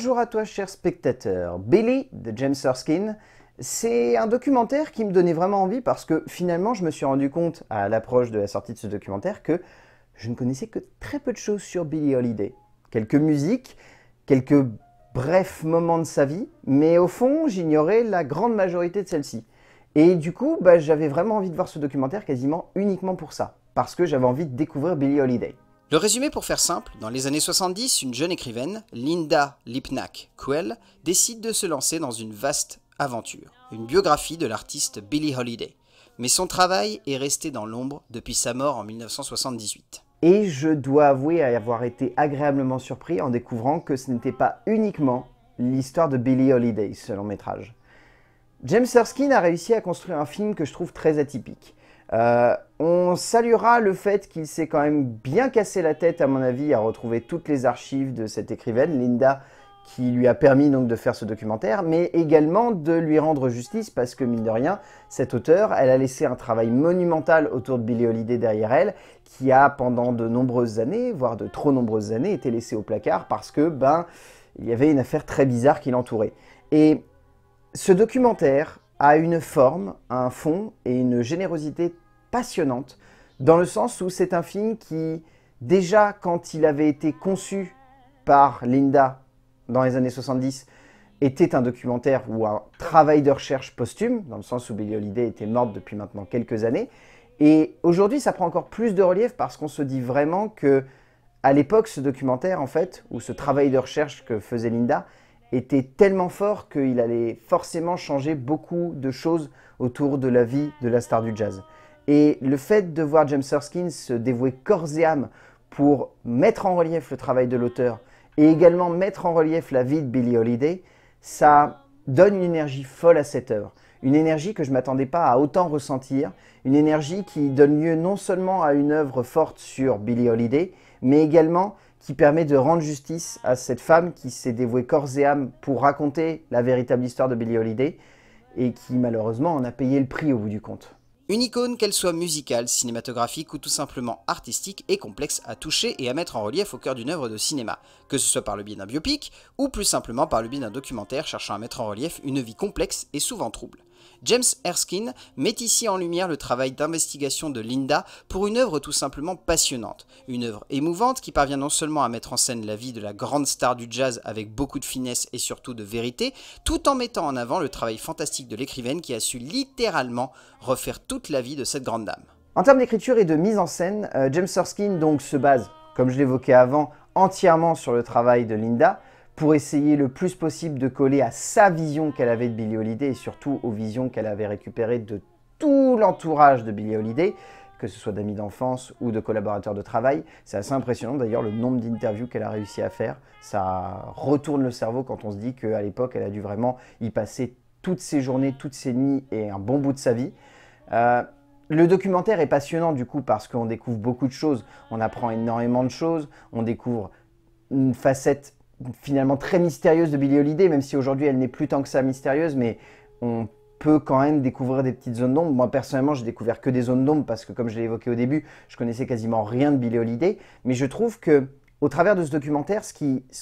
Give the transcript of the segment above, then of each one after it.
Bonjour à toi cher spectateur, Billy de James Erskine, c'est un documentaire qui me donnait vraiment envie parce que finalement je me suis rendu compte à l'approche de la sortie de ce documentaire que je ne connaissais que très peu de choses sur Billy Holiday. Quelques musiques, quelques brefs moments de sa vie, mais au fond j'ignorais la grande majorité de celles-ci. Et du coup bah, j'avais vraiment envie de voir ce documentaire quasiment uniquement pour ça, parce que j'avais envie de découvrir Billy Holiday. Le résumé pour faire simple, dans les années 70, une jeune écrivaine, Linda Lipnack quell décide de se lancer dans une vaste aventure, une biographie de l'artiste Billie Holiday. Mais son travail est resté dans l'ombre depuis sa mort en 1978. Et je dois avouer avoir été agréablement surpris en découvrant que ce n'était pas uniquement l'histoire de Billie Holiday, ce long métrage. James Erskine a réussi à construire un film que je trouve très atypique. Euh, on saluera le fait qu'il s'est quand même bien cassé la tête, à mon avis, à retrouver toutes les archives de cette écrivaine, Linda, qui lui a permis donc de faire ce documentaire, mais également de lui rendre justice parce que, mine de rien, cette auteure, elle a laissé un travail monumental autour de Billy Holiday derrière elle, qui a pendant de nombreuses années, voire de trop nombreuses années, été laissé au placard parce que, ben, il y avait une affaire très bizarre qui l'entourait. Et ce documentaire, a une forme, un fond et une générosité passionnante, dans le sens où c'est un film qui, déjà quand il avait été conçu par Linda dans les années 70, était un documentaire ou un travail de recherche posthume, dans le sens où Billy Holiday était morte depuis maintenant quelques années. Et aujourd'hui, ça prend encore plus de relief parce qu'on se dit vraiment que, à l'époque, ce documentaire, en fait, ou ce travail de recherche que faisait Linda, était tellement fort qu'il allait forcément changer beaucoup de choses autour de la vie de la star du jazz. Et le fait de voir James Erskine se dévouer corps et âme pour mettre en relief le travail de l'auteur et également mettre en relief la vie de Billie Holiday, ça donne une énergie folle à cette œuvre. Une énergie que je ne m'attendais pas à autant ressentir, une énergie qui donne lieu non seulement à une œuvre forte sur Billie Holiday, mais également qui permet de rendre justice à cette femme qui s'est dévouée corps et âme pour raconter la véritable histoire de Billie Holiday et qui malheureusement en a payé le prix au bout du compte. Une icône, qu'elle soit musicale, cinématographique ou tout simplement artistique, est complexe à toucher et à mettre en relief au cœur d'une œuvre de cinéma, que ce soit par le biais d'un biopic ou plus simplement par le biais d'un documentaire cherchant à mettre en relief une vie complexe et souvent trouble. James Erskine met ici en lumière le travail d'investigation de Linda pour une œuvre tout simplement passionnante. Une œuvre émouvante qui parvient non seulement à mettre en scène la vie de la grande star du jazz avec beaucoup de finesse et surtout de vérité, tout en mettant en avant le travail fantastique de l'écrivaine qui a su littéralement refaire toute la vie de cette grande dame. En termes d'écriture et de mise en scène, euh, James Erskine donc se base, comme je l'évoquais avant, entièrement sur le travail de Linda, pour essayer le plus possible de coller à sa vision qu'elle avait de Billie Holiday et surtout aux visions qu'elle avait récupérées de tout l'entourage de Billie Holiday, que ce soit d'amis d'enfance ou de collaborateurs de travail. C'est assez impressionnant d'ailleurs le nombre d'interviews qu'elle a réussi à faire. Ça retourne le cerveau quand on se dit qu'à l'époque, elle a dû vraiment y passer toutes ses journées, toutes ses nuits et un bon bout de sa vie. Euh, le documentaire est passionnant du coup parce qu'on découvre beaucoup de choses, on apprend énormément de choses, on découvre une facette finalement très mystérieuse de Billie Holiday, même si aujourd'hui elle n'est plus tant que ça mystérieuse, mais on peut quand même découvrir des petites zones d'ombre. Moi personnellement, j'ai découvert que des zones d'ombre parce que comme je l'ai évoqué au début, je connaissais quasiment rien de Billie Holiday, mais je trouve que au travers de ce documentaire, ce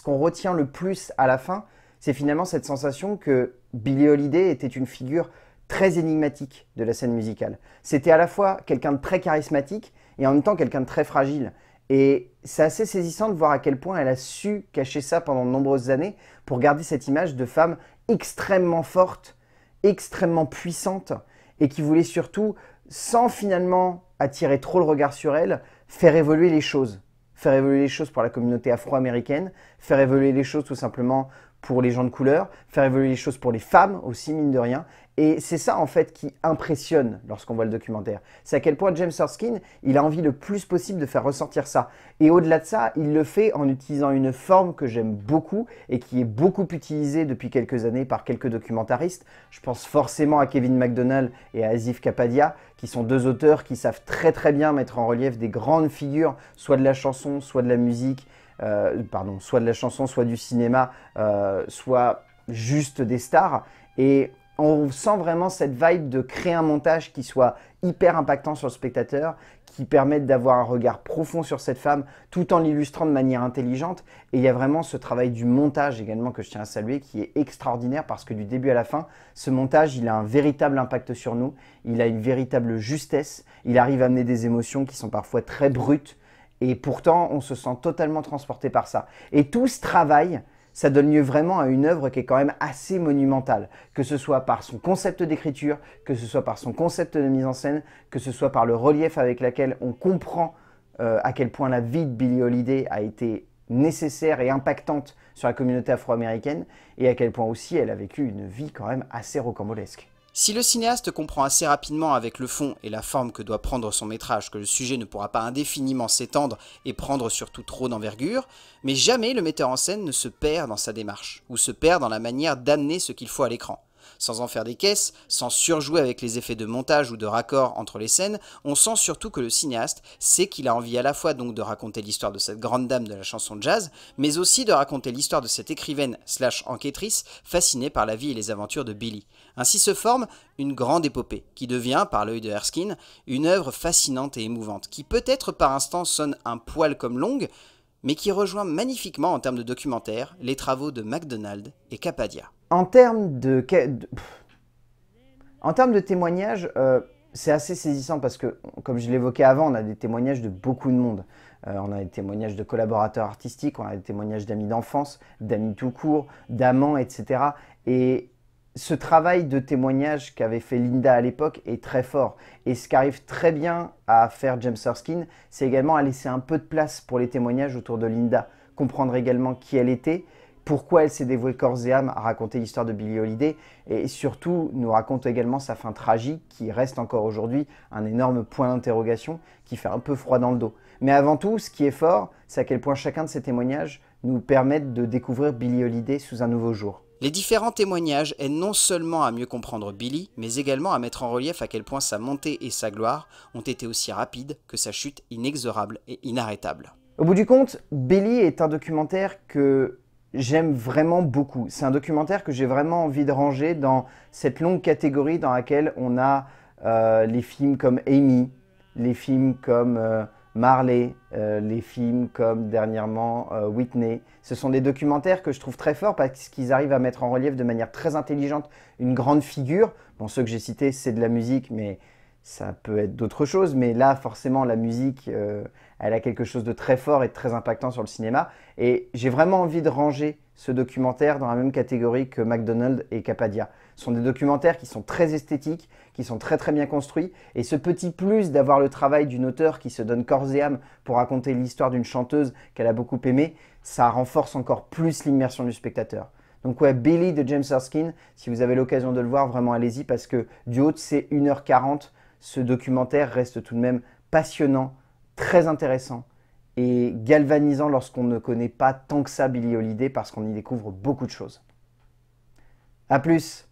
qu'on retient le plus à la fin, c'est finalement cette sensation que Billie Holiday était une figure très énigmatique de la scène musicale. C'était à la fois quelqu'un de très charismatique et en même temps quelqu'un de très fragile. Et c'est assez saisissant de voir à quel point elle a su cacher ça pendant de nombreuses années pour garder cette image de femme extrêmement forte, extrêmement puissante, et qui voulait surtout, sans finalement attirer trop le regard sur elle, faire évoluer les choses. Faire évoluer les choses pour la communauté afro-américaine, faire évoluer les choses tout simplement pour les gens de couleur, faire évoluer les choses pour les femmes aussi, mine de rien. Et c'est ça en fait qui impressionne lorsqu'on voit le documentaire. C'est à quel point James Erskine, il a envie le plus possible de faire ressortir ça. Et au-delà de ça, il le fait en utilisant une forme que j'aime beaucoup et qui est beaucoup utilisée depuis quelques années par quelques documentaristes. Je pense forcément à Kevin Mcdonald et à Asif Kapadia, qui sont deux auteurs qui savent très très bien mettre en relief des grandes figures, soit de la chanson, soit de la musique, euh, pardon, soit de la chanson, soit du cinéma, euh, soit juste des stars. Et on sent vraiment cette vibe de créer un montage qui soit hyper impactant sur le spectateur, qui permette d'avoir un regard profond sur cette femme tout en l'illustrant de manière intelligente. Et il y a vraiment ce travail du montage également que je tiens à saluer qui est extraordinaire parce que du début à la fin, ce montage, il a un véritable impact sur nous, il a une véritable justesse, il arrive à amener des émotions qui sont parfois très brutes, et pourtant, on se sent totalement transporté par ça. Et tout ce travail, ça donne lieu vraiment à une œuvre qui est quand même assez monumentale, que ce soit par son concept d'écriture, que ce soit par son concept de mise en scène, que ce soit par le relief avec lequel on comprend euh, à quel point la vie de Billie Holiday a été nécessaire et impactante sur la communauté afro-américaine, et à quel point aussi elle a vécu une vie quand même assez rocambolesque. Si le cinéaste comprend assez rapidement avec le fond et la forme que doit prendre son métrage que le sujet ne pourra pas indéfiniment s'étendre et prendre surtout trop d'envergure, mais jamais le metteur en scène ne se perd dans sa démarche, ou se perd dans la manière d'amener ce qu'il faut à l'écran. Sans en faire des caisses, sans surjouer avec les effets de montage ou de raccord entre les scènes, on sent surtout que le cinéaste sait qu'il a envie à la fois donc de raconter l'histoire de cette grande dame de la chanson de jazz, mais aussi de raconter l'histoire de cette écrivaine slash enquêtrice fascinée par la vie et les aventures de Billy. Ainsi se forme une grande épopée, qui devient, par l'œil de Erskine, une œuvre fascinante et émouvante, qui peut-être par instant sonne un poil comme longue, mais qui rejoint magnifiquement en termes de documentaire les travaux de McDonald et Capadia. En termes de... témoignages, euh, c'est assez saisissant parce que, comme je l'évoquais avant, on a des témoignages de beaucoup de monde. Euh, on a des témoignages de collaborateurs artistiques, on a des témoignages d'amis d'enfance, d'amis tout court, d'amants, etc. Et ce travail de témoignage qu'avait fait Linda à l'époque est très fort. Et ce qu'arrive très bien à faire James Erskine, c'est également à laisser un peu de place pour les témoignages autour de Linda, comprendre également qui elle était, pourquoi elle s'est dévouée corps et âme à raconter l'histoire de Billy Holiday, et surtout nous raconte également sa fin tragique qui reste encore aujourd'hui un énorme point d'interrogation qui fait un peu froid dans le dos. Mais avant tout, ce qui est fort, c'est à quel point chacun de ces témoignages nous permettent de découvrir Billie Holiday sous un nouveau jour. Les différents témoignages aident non seulement à mieux comprendre Billy, mais également à mettre en relief à quel point sa montée et sa gloire ont été aussi rapides que sa chute inexorable et inarrêtable. Au bout du compte, Billy est un documentaire que j'aime vraiment beaucoup. C'est un documentaire que j'ai vraiment envie de ranger dans cette longue catégorie dans laquelle on a euh, les films comme Amy, les films comme euh, Marley, euh, les films comme dernièrement euh, Whitney. Ce sont des documentaires que je trouve très forts parce qu'ils arrivent à mettre en relief de manière très intelligente une grande figure. Bon, ceux que j'ai cités, c'est de la musique, mais ça peut être d'autres choses. Mais là, forcément, la musique, euh, elle a quelque chose de très fort et de très impactant sur le cinéma. Et j'ai vraiment envie de ranger ce documentaire dans la même catégorie que McDonald et Capadia. Ce sont des documentaires qui sont très esthétiques, qui sont très très bien construits. Et ce petit plus d'avoir le travail d'une auteure qui se donne corps et âme pour raconter l'histoire d'une chanteuse qu'elle a beaucoup aimée, ça renforce encore plus l'immersion du spectateur. Donc ouais, Billy de James Erskine, si vous avez l'occasion de le voir, vraiment allez-y parce que du haut de ces 1h40, ce documentaire reste tout de même passionnant, très intéressant et galvanisant lorsqu'on ne connaît pas tant que ça Billy Holiday parce qu'on y découvre beaucoup de choses. A plus